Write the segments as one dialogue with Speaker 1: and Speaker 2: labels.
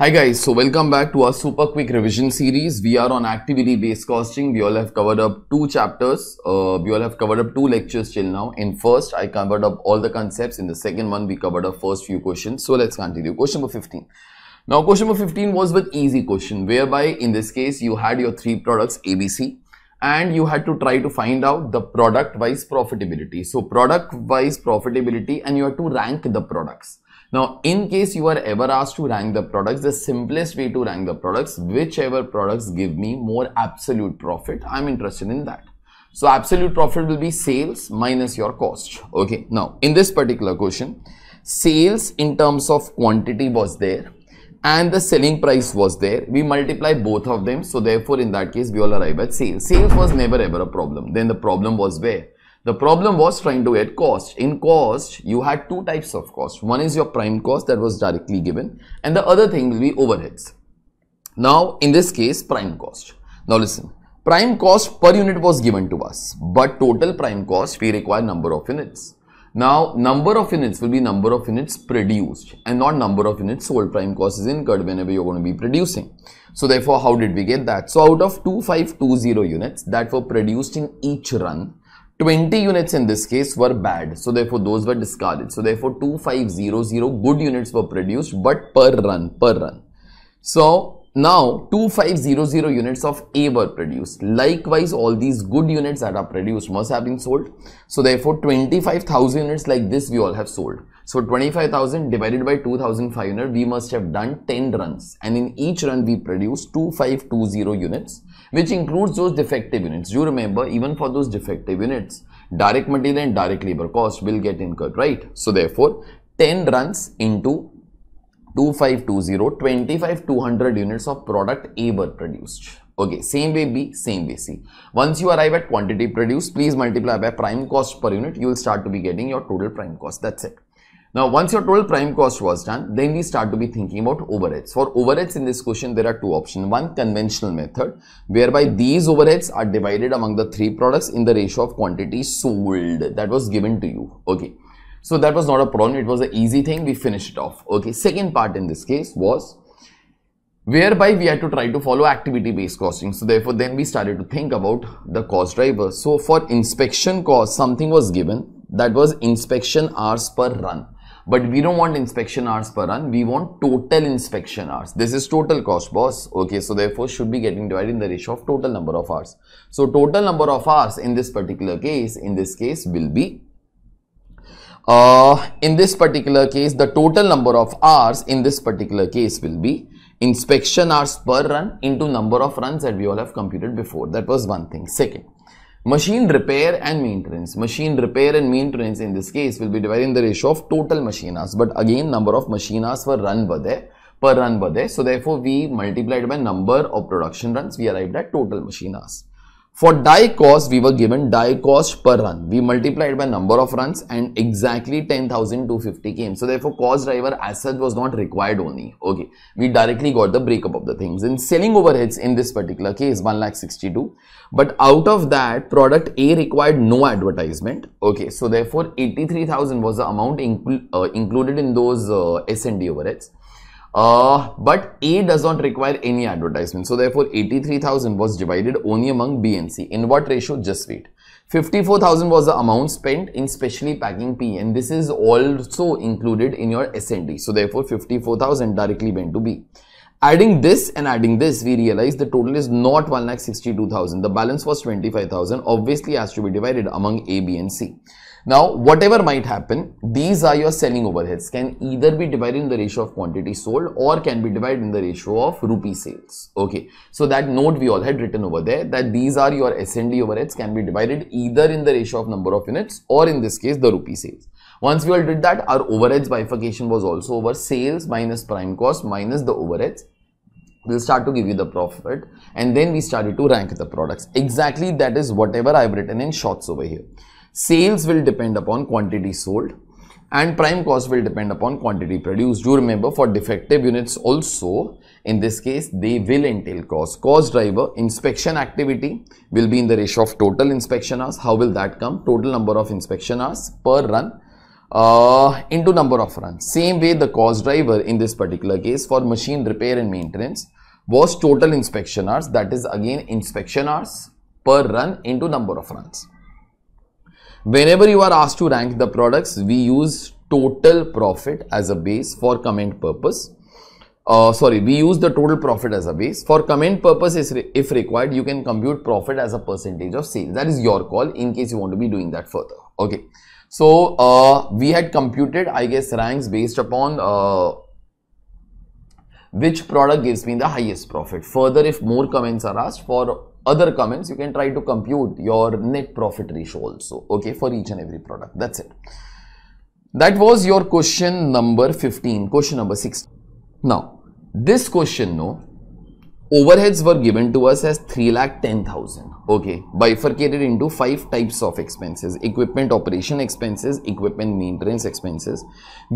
Speaker 1: Hi guys, so welcome back to our super quick revision series. We are on activity based costing. We all have covered up two chapters. Uh, we all have covered up two lectures till now. In first, I covered up all the concepts. In the second one, we covered up first few questions. So let's continue. Question number 15. Now question number 15 was with easy question whereby in this case you had your three products ABC and you had to try to find out the product wise profitability. So product wise profitability and you had to rank the products. Now, in case you are ever asked to rank the products, the simplest way to rank the products, whichever products give me more absolute profit, I'm interested in that. So, absolute profit will be sales minus your cost. Okay. Now, in this particular question, sales in terms of quantity was there and the selling price was there. We multiply both of them. So, therefore, in that case, we all arrive at sales. Sales was never ever a problem. Then the problem was where? The problem was trying to get cost. In cost, you had two types of cost. One is your prime cost that was directly given and the other thing will be overheads. Now, in this case, prime cost. Now listen, prime cost per unit was given to us, but total prime cost, we require number of units. Now, number of units will be number of units produced and not number of units sold. Prime cost is incurred whenever you're going to be producing. So, therefore, how did we get that? So, out of 2520 units that were produced in each run, 20 units in this case were bad. So therefore those were discarded. So therefore 2500 good units were produced but per run, per run. So now 2500 units of A were produced. Likewise all these good units that are produced must have been sold. So therefore 25,000 units like this we all have sold. So 25,000 divided by 2,500 we must have done 10 runs and in each run we produced 2520 units which includes those defective units. You remember, even for those defective units, direct material and direct labor cost will get incurred, right? So, therefore, 10 runs into 2520, 25200 units of product A were produced. Okay, same way B, same way C. Once you arrive at quantity produced, please multiply by prime cost per unit. You will start to be getting your total prime cost. That's it. Now, once your total prime cost was done, then we start to be thinking about overheads. For overheads in this question, there are two options. One, conventional method, whereby these overheads are divided among the three products in the ratio of quantity sold that was given to you. Okay. So, that was not a problem. It was an easy thing. We finished it off. Okay. Second part in this case was whereby we had to try to follow activity based costing. So, therefore, then we started to think about the cost driver. So, for inspection cost, something was given that was inspection hours per run but we don't want inspection hours per run we want total inspection hours this is total cost boss okay so therefore should be getting divided in the ratio of total number of hours so total number of hours in this particular case in this case will be uh, in this particular case the total number of hours in this particular case will be inspection hours per run into number of runs that we all have computed before that was one thing second Machine repair and maintenance. Machine repair and maintenance in this case will be divided in the ratio of total machine hours. But again, number of machine hours per run were there, per run were there. So therefore, we multiplied by number of production runs. We arrived at total machine hours. For die cost, we were given die cost per run. We multiplied by number of runs and exactly 10,250 came. So therefore, cost driver as such was not required only. Okay. We directly got the breakup of the things. In selling overheads in this particular case, 1,62. But out of that, product A required no advertisement. Okay. So therefore, 83,000 was the amount incl uh, included in those uh, S&D overheads. Uh, but A does not require any advertisement. So therefore 83,000 was divided only among B and C. In what ratio? Just wait. 54,000 was the amount spent in specially packing P and this is also included in your S&D. So therefore 54,000 directly went to B. Adding this and adding this, we realize the total is not 1,62,000. The balance was 25,000, obviously has to be divided among A, B and C. Now, whatever might happen, these are your selling overheads can either be divided in the ratio of quantity sold or can be divided in the ratio of rupee sales. Okay. So that note we all had written over there that these are your S&D overheads can be divided either in the ratio of number of units or in this case the rupee sales. Once we all did that, our overheads bifurcation was also over sales minus prime cost minus the overheads will start to give you the profit and then we started to rank the products. Exactly that is whatever I've written in shorts over here. Sales will depend upon quantity sold and prime cost will depend upon quantity produced. Do remember for defective units also in this case they will entail cost. Cost driver inspection activity will be in the ratio of total inspection hours. How will that come? Total number of inspection hours per run uh, into number of runs. Same way the cost driver in this particular case for machine repair and maintenance was total inspection hours that is again inspection hours per run into number of runs. Whenever you are asked to rank the products, we use total profit as a base for comment purpose. Uh, sorry, we use the total profit as a base. For comment purpose, if required, you can compute profit as a percentage of sales. That is your call in case you want to be doing that further. Okay. So, uh, we had computed, I guess, ranks based upon uh, which product gives me the highest profit. Further, if more comments are asked for other comments you can try to compute your net profit ratio also okay for each and every product that's it that was your question number 15 question number 6 now this question no overheads were given to us as 3 lakh 10000 okay bifurcated into five types of expenses equipment operation expenses equipment maintenance expenses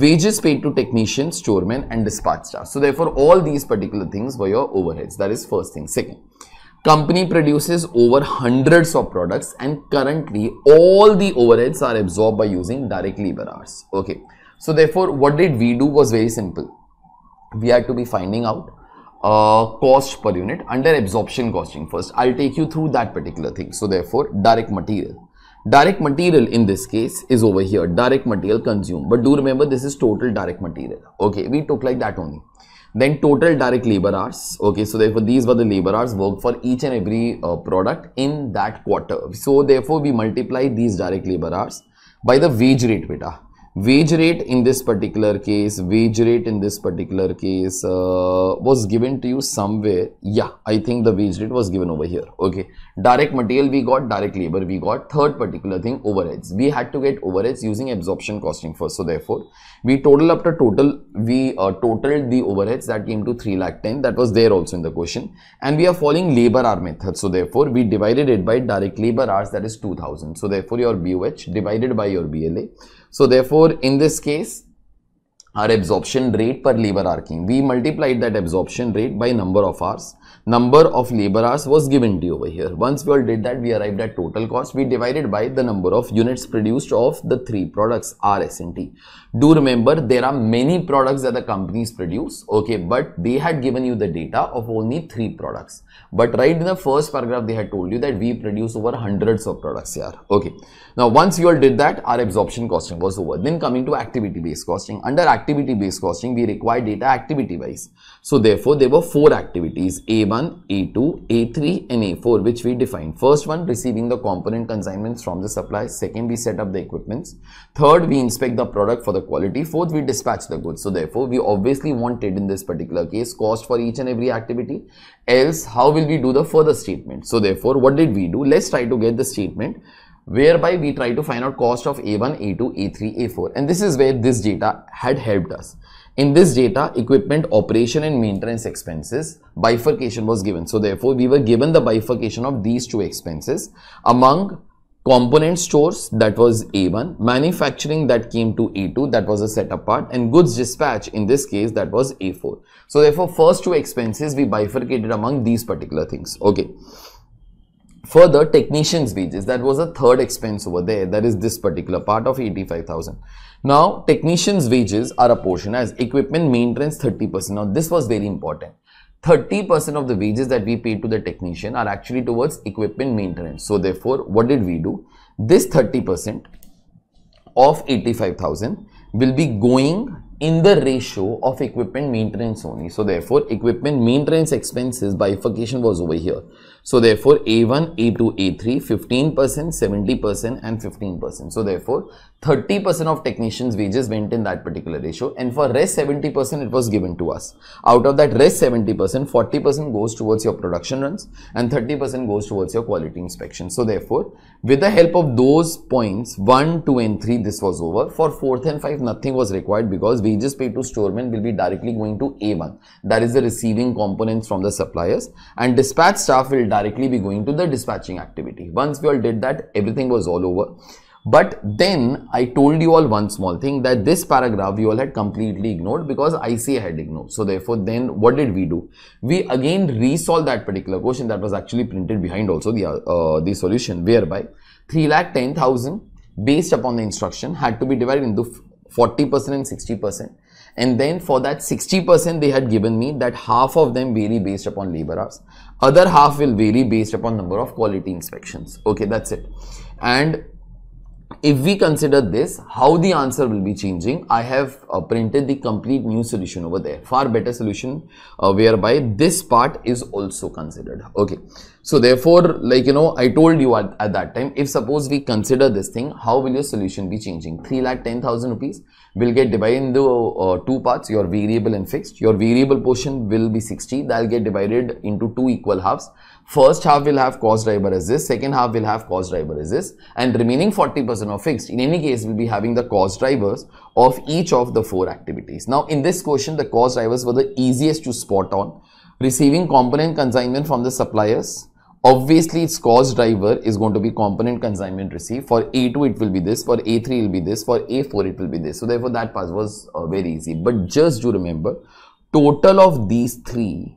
Speaker 1: wages paid to technicians storemen and dispatch staff so therefore all these particular things were your overheads that is first thing second Company produces over hundreds of products and currently all the overheads are absorbed by using direct labor hours. Okay. So therefore, what did we do was very simple. We had to be finding out uh, cost per unit under absorption costing first. I'll take you through that particular thing. So therefore, direct material. Direct material in this case is over here. Direct material consumed. But do remember this is total direct material. Okay. We took like that only. Then total direct labor hours. Okay, so therefore these were the labor hours worked for each and every uh, product in that quarter. So therefore we multiply these direct labor hours by the wage rate beta wage rate in this particular case wage rate in this particular case uh, was given to you somewhere yeah i think the wage rate was given over here okay direct material we got direct labor we got third particular thing overheads we had to get overheads using absorption costing first so therefore we total up total we uh, totaled the overheads that came to 3 lakh 10 that was there also in the question and we are following labor hour method so therefore we divided it by direct labor hours that is 2000 so therefore your boh divided by your bla so therefore, in this case, our absorption rate per labor hour came. We multiplied that absorption rate by number of hours. Number of labor hours was given to you over here. Once we all did that, we arrived at total cost. We divided by the number of units produced of the three products, R, S, and T. Do remember, there are many products that the companies produce, okay, but they had given you the data of only three products. But right in the first paragraph, they had told you that we produce over hundreds of products here, okay. Now, once you all did that, our absorption costing was over. Then coming to activity-based costing. Under activity based costing, we require data activity wise. So therefore, there were four activities A1, A2, A3 and A4 which we defined. First one, receiving the component consignments from the supply. Second, we set up the equipments. Third, we inspect the product for the quality. Fourth, we dispatch the goods. So therefore, we obviously wanted in this particular case cost for each and every activity. Else, how will we do the further statement? So therefore, what did we do? Let's try to get the statement whereby we try to find out cost of A1, A2, A3, A4 and this is where this data had helped us. In this data, equipment operation and maintenance expenses bifurcation was given. So therefore, we were given the bifurcation of these two expenses among component stores that was A1, manufacturing that came to A2 that was a setup part and goods dispatch in this case that was A4. So therefore, first two expenses we bifurcated among these particular things. Okay. Further, technician's wages, that was a third expense over there, that is this particular part of 85,000. Now, technician's wages are a portion as equipment maintenance 30%. Now, this was very important. 30% of the wages that we pay to the technician are actually towards equipment maintenance. So, therefore, what did we do? This 30% of 85,000 will be going in the ratio of equipment maintenance only. So therefore, equipment maintenance expenses bifurcation was over here. So therefore, A1, A2, A3, 15%, 70% and 15%. So therefore, 30% of technicians wages went in that particular ratio and for rest 70% it was given to us. Out of that rest 70%, 40% goes towards your production runs and 30% goes towards your quality inspection. So therefore, with the help of those points 1, 2 and 3 this was over. For 4th and 5 nothing was required because we wages paid to storemen will be directly going to A1, that is the receiving components from the suppliers, and dispatch staff will directly be going to the dispatching activity. Once we all did that, everything was all over. But then I told you all one small thing that this paragraph you all had completely ignored because ICA had ignored. So therefore then what did we do? We again resolved that particular question that was actually printed behind also the, uh, uh the solution whereby 3,10,000 based upon the instruction had to be divided into 40% and 60%. And then for that 60% they had given me that half of them vary based upon labor hours. Other half will vary based upon number of quality inspections. Okay, that's it. And if we consider this, how the answer will be changing, I have uh, printed the complete new solution over there. Far better solution uh, whereby this part is also considered. Okay. So therefore, like, you know, I told you at, at that time, if suppose we consider this thing, how will your solution be changing? 3 lakh 10,000 rupees will get divided into uh, two parts, your variable and fixed. Your variable portion will be 60. That'll get divided into two equal halves. First half will have cost driver as this, second half will have cost driver as this and remaining 40% of fixed in any case will be having the cost drivers of each of the four activities. Now in this question the cost drivers were the easiest to spot on. Receiving component consignment from the suppliers, obviously its cost driver is going to be component consignment received for a2 it will be this for a3 it will be this for a4 it will be this so therefore that part was uh, very easy but just you remember total of these three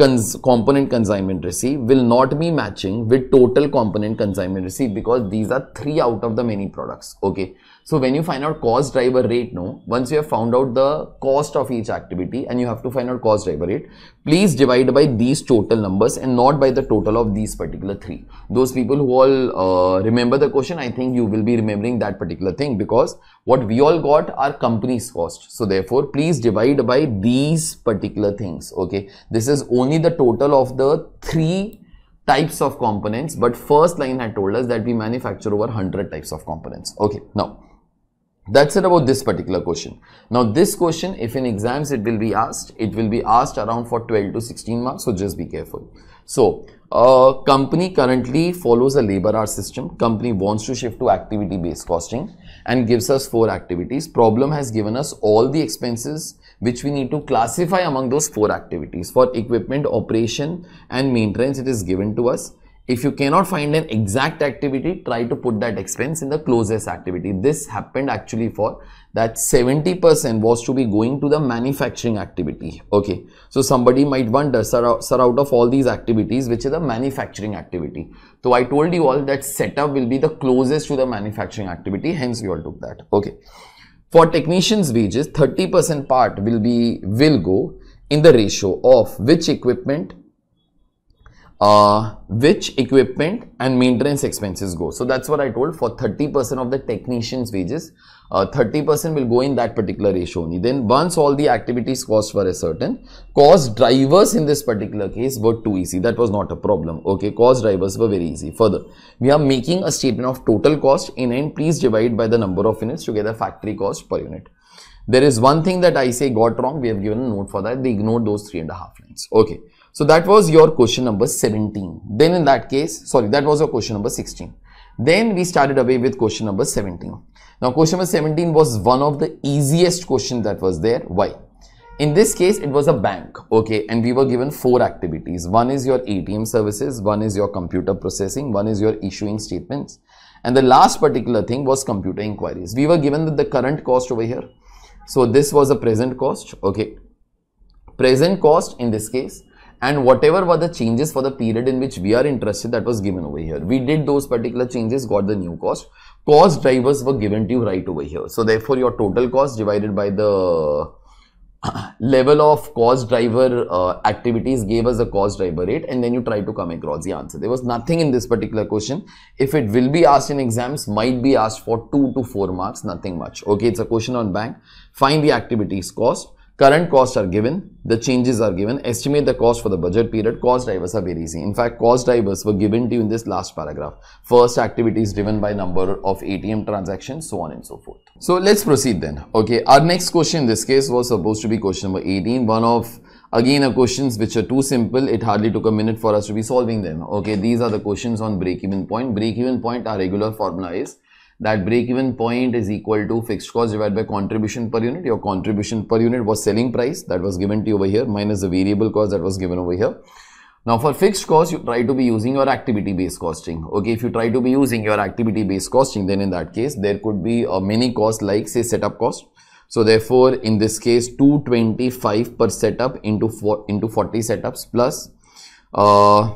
Speaker 1: cons component consignment receipt will not be matching with total component consignment receipt because these are three out of the many products okay so when you find out cost driver rate, no, once you have found out the cost of each activity and you have to find out cost driver rate, please divide by these total numbers and not by the total of these particular three. Those people who all uh, remember the question, I think you will be remembering that particular thing because what we all got are company's cost. So therefore, please divide by these particular things. Okay. This is only the total of the three types of components. But first line had told us that we manufacture over 100 types of components. Okay. Now, that's it about this particular question. Now this question, if in exams it will be asked, it will be asked around for 12 to 16 marks, so just be careful. So, uh, company currently follows a labor hour system. Company wants to shift to activity based costing and gives us four activities. Problem has given us all the expenses which we need to classify among those four activities. For equipment, operation and maintenance it is given to us if you cannot find an exact activity, try to put that expense in the closest activity. This happened actually for that 70% was to be going to the manufacturing activity. Okay. So somebody might wonder, sir, sir, out of all these activities, which is a manufacturing activity. So I told you all that setup will be the closest to the manufacturing activity. Hence you all took that. Okay. For technicians wages, 30% part will be, will go in the ratio of which equipment uh, which equipment and maintenance expenses go. So that's what I told for 30% of the technician's wages, 30% uh, will go in that particular ratio only. Then once all the activities for were certain, cost drivers in this particular case were too easy. That was not a problem. Okay, cost drivers were very easy. Further, we are making a statement of total cost in end. Please divide by the number of units to get the factory cost per unit there is one thing that I say got wrong. We have given a note for that. They ignored those three and a half lines. Okay. So that was your question number 17. Then in that case, sorry, that was your question number 16. Then we started away with question number 17. Now question number 17 was one of the easiest question that was there. Why? In this case, it was a bank, okay, and we were given four activities. One is your ATM services, one is your computer processing, one is your issuing statements, and the last particular thing was computer inquiries. We were given that the current cost over here so this was the present cost, okay. Present cost in this case and whatever were the changes for the period in which we are interested that was given over here. We did those particular changes, got the new cost. Cost drivers were given to you right over here. So therefore your total cost divided by the level of cause driver uh, activities gave us the cause driver rate and then you try to come across the answer. There was nothing in this particular question. If it will be asked in exams, might be asked for 2 to 4 marks, nothing much. Okay, it's a question on bank. Find the activities cost current costs are given, the changes are given, estimate the cost for the budget period, cost drivers are very easy. In fact, cost drivers were given to you in this last paragraph. First activity is driven by number of ATM transactions, so on and so forth. So let's proceed then. Okay, our next question in this case was supposed to be question number 18, one of again a questions which are too simple it hardly took a minute for us to be solving them okay these are the questions on break even point break even point our regular formula is that break even point is equal to fixed cost divided by contribution per unit your contribution per unit was selling price that was given to you over here minus the variable cost that was given over here now for fixed cost, you try to be using your activity based costing. Okay, if you try to be using your activity based costing, then in that case, there could be a mini cost like say setup cost. So therefore, in this case, 225 per setup into, four, into 40 setups plus uh,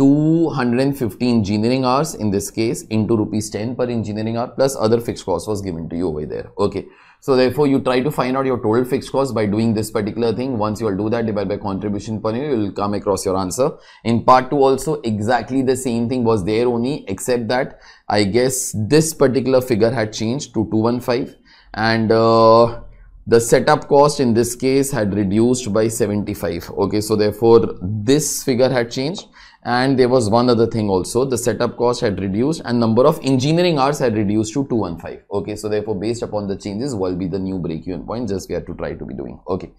Speaker 1: 215 engineering hours in this case into rupees 10 per engineering hour plus other fixed cost was given to you over there okay so therefore you try to find out your total fixed cost by doing this particular thing once you will do that divided by contribution per unit you will come across your answer in part 2 also exactly the same thing was there only except that i guess this particular figure had changed to 215 and uh, the setup cost in this case had reduced by 75 okay so therefore this figure had changed and there was one other thing also the setup cost had reduced and number of engineering hours had reduced to 215 okay so therefore based upon the changes will be the new break even point just we have to try to be doing okay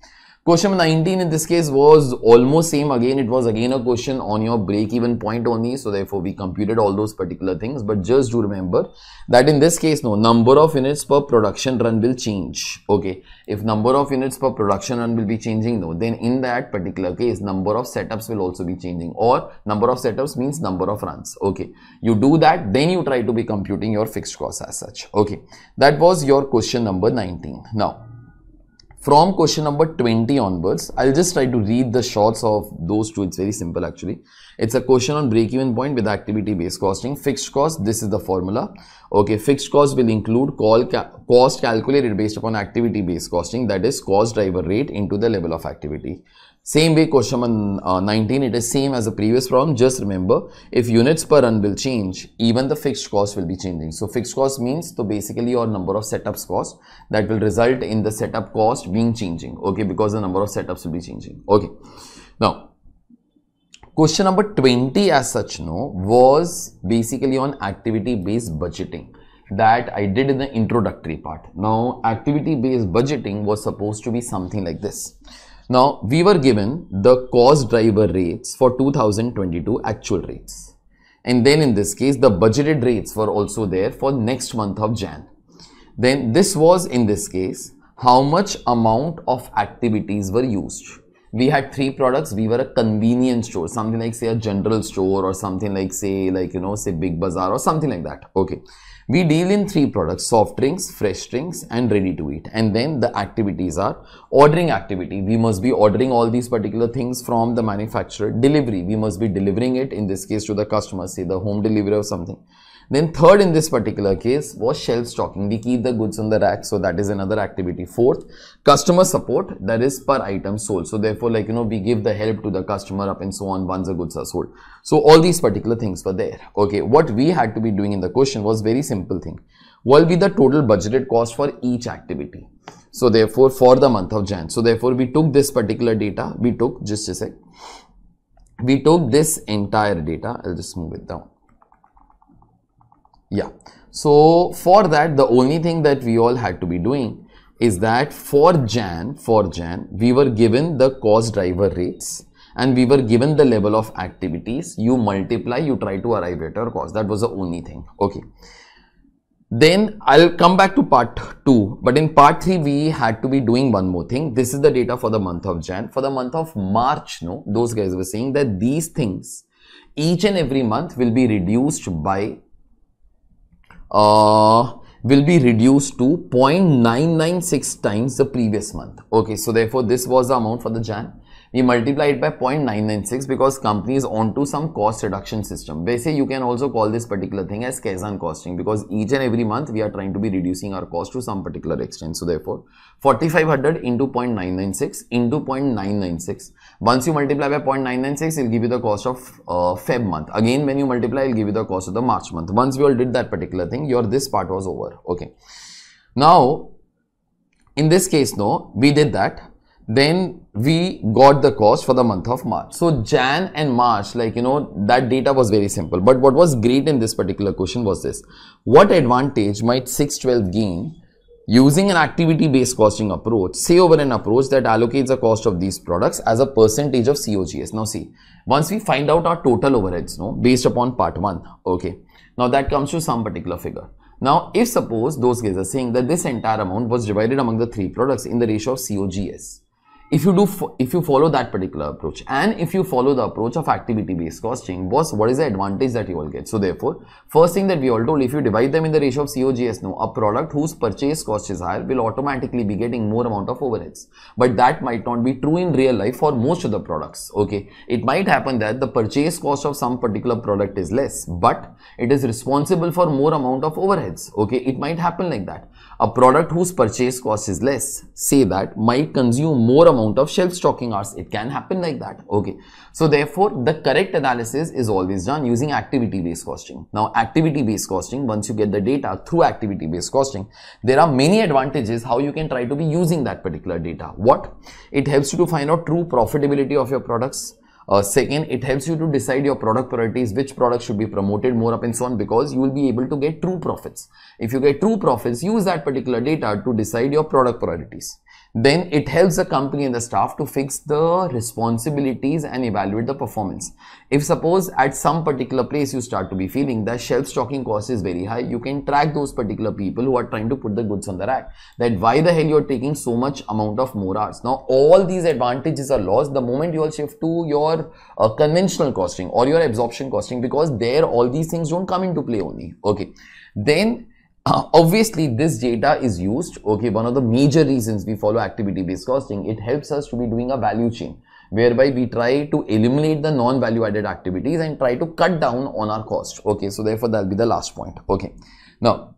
Speaker 1: Question 19 in this case was almost same again. It was again a question on your break even point only. So therefore we computed all those particular things. But just do remember that in this case, no number of units per production run will change. Okay. If number of units per production run will be changing, no, then in that particular case, number of setups will also be changing or number of setups means number of runs. Okay. You do that, then you try to be computing your fixed cost as such. Okay. That was your question number 19. Now, from question number 20 onwards i'll just try to read the shorts of those two it's very simple actually it's a question on break even point with activity based costing fixed cost this is the formula okay fixed cost will include call ca cost calculated based upon activity based costing that is cost driver rate into the level of activity same way question number uh, 19, it is same as the previous problem. Just remember, if units per run will change, even the fixed cost will be changing. So fixed cost means, so basically your number of setups cost that will result in the setup cost being changing. Okay, because the number of setups will be changing. Okay. Now, question number 20 as such no was basically on activity based budgeting that i did in the introductory part now activity based budgeting was supposed to be something like this now, we were given the cost driver rates for 2022 actual rates. And then in this case, the budgeted rates were also there for next month of Jan. Then this was in this case, how much amount of activities were used. We had three products. We were a convenience store, something like say a general store or something like say like, you know, say big bazaar or something like that. Okay. We deal in three products, soft drinks, fresh drinks and ready to eat. And then the activities are ordering activity. We must be ordering all these particular things from the manufacturer. Delivery, we must be delivering it in this case to the customer, say the home delivery or something. Then third in this particular case was shelf stocking. We keep the goods on the rack. So that is another activity. Fourth, customer support. That is per item sold. So therefore, like, you know, we give the help to the customer up and so on once the goods are sold. So all these particular things were there. Okay. What we had to be doing in the question was very simple thing. What will be the total budgeted cost for each activity? So therefore, for the month of Jan. So therefore, we took this particular data. We took just a sec. We took this entire data. I'll just move it down. Yeah. So for that, the only thing that we all had to be doing is that for Jan, for Jan, we were given the cost driver rates and we were given the level of activities. You multiply, you try to arrive at your cost. That was the only thing. Okay then I'll come back to part 2 but in part 3 we had to be doing one more thing this is the data for the month of Jan for the month of March no those guys were saying that these things each and every month will be reduced by uh, will be reduced to 0.996 times the previous month okay so therefore this was the amount for the Jan we multiply it by 0.996 because companies onto some cost reduction system. Basically, you can also call this particular thing as Kaizen costing because each and every month we are trying to be reducing our cost to some particular extent. So therefore, 4500 into 0.996 into 0.996. Once you multiply by 0.996, it'll give you the cost of uh, Feb month. Again, when you multiply, it'll give you the cost of the March month. Once we all did that particular thing, your this part was over. Okay. Now, in this case, no, we did that then we got the cost for the month of March. So Jan and March, like, you know, that data was very simple. But what was great in this particular question was this. What advantage might 612 gain using an activity-based costing approach, say over an approach that allocates the cost of these products as a percentage of COGS. Now see, once we find out our total overheads, no, based upon part one, okay. Now that comes to some particular figure. Now, if suppose those guys are saying that this entire amount was divided among the three products in the ratio of COGS, if you do if you follow that particular approach and if you follow the approach of activity based costing boss what is the advantage that you will get so therefore first thing that we all told if you divide them in the ratio of cogs no a product whose purchase cost is higher will automatically be getting more amount of overheads but that might not be true in real life for most of the products okay it might happen that the purchase cost of some particular product is less but it is responsible for more amount of overheads okay it might happen like that a product whose purchase cost is less say that might consume more amount amount of shelf stocking hours. It can happen like that. Okay. So therefore, the correct analysis is always done using activity based costing. Now, activity based costing, once you get the data through activity based costing, there are many advantages how you can try to be using that particular data. What? It helps you to find out true profitability of your products. Uh, second, it helps you to decide your product priorities, which product should be promoted more up and so on because you will be able to get true profits. If you get true profits, use that particular data to decide your product priorities then it helps the company and the staff to fix the responsibilities and evaluate the performance. If suppose at some particular place you start to be feeling that shelf stocking cost is very high, you can track those particular people who are trying to put the goods on the rack. That why the hell you're taking so much amount of more hours. Now all these advantages are lost the moment you all shift to your uh, conventional costing or your absorption costing because there all these things don't come into play only. Okay. Then uh, obviously, this data is used. Okay, one of the major reasons we follow activity-based costing, it helps us to be doing a value chain whereby we try to eliminate the non-value added activities and try to cut down on our cost. Okay, so therefore that'll be the last point. Okay, now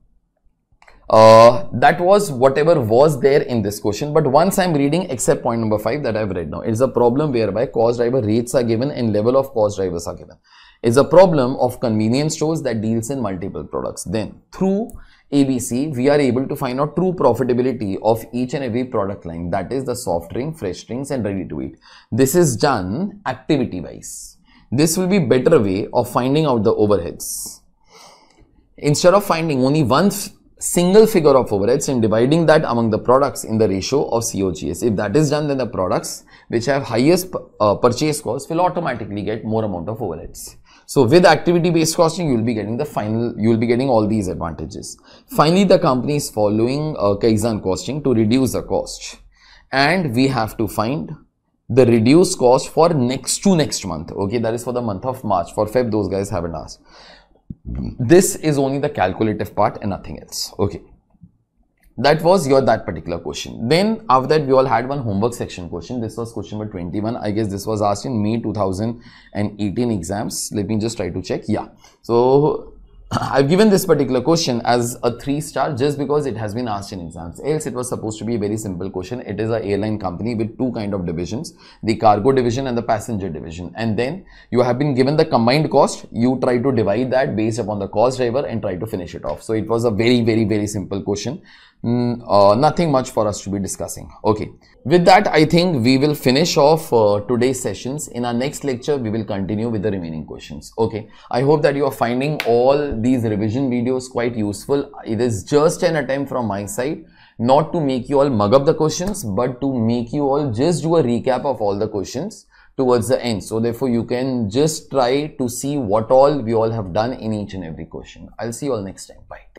Speaker 1: uh, that was whatever was there in this question. But once I'm reading except point number five that I've read now, it's a problem whereby cost driver rates are given and level of cost drivers are given is a problem of convenience stores that deals in multiple products. Then through ABC, we are able to find out true profitability of each and every product line that is the soft drink, fresh drinks and ready to eat. This is done activity wise. This will be better way of finding out the overheads. Instead of finding only one single figure of overheads and dividing that among the products in the ratio of COGS. If that is done, then the products which have highest uh, purchase cost will automatically get more amount of overheads. So with activity based costing, you will be getting the final, you will be getting all these advantages. Finally, the company is following uh, Kaizen costing to reduce the cost and we have to find the reduced cost for next to next month. Okay, that is for the month of March. For Feb, those guys haven't asked. This is only the calculative part and nothing else. Okay that was your that particular question then after that we all had one homework section question this was question number 21 i guess this was asked in may 2018 exams let me just try to check yeah so I've given this particular question as a 3 star just because it has been asked in exams. Else it was supposed to be a very simple question. It is an airline company with two kind of divisions, the cargo division and the passenger division. And then you have been given the combined cost. You try to divide that based upon the cost driver and try to finish it off. So it was a very, very, very simple question. Hmm, uh, nothing much for us to be discussing. Okay. With that, I think we will finish off uh, today's sessions. In our next lecture, we will continue with the remaining questions. Okay. I hope that you are finding all these revision videos quite useful. It is just an attempt from my side not to make you all mug up the questions, but to make you all just do a recap of all the questions towards the end. So therefore, you can just try to see what all we all have done in each and every question. I'll see you all next time. Bye.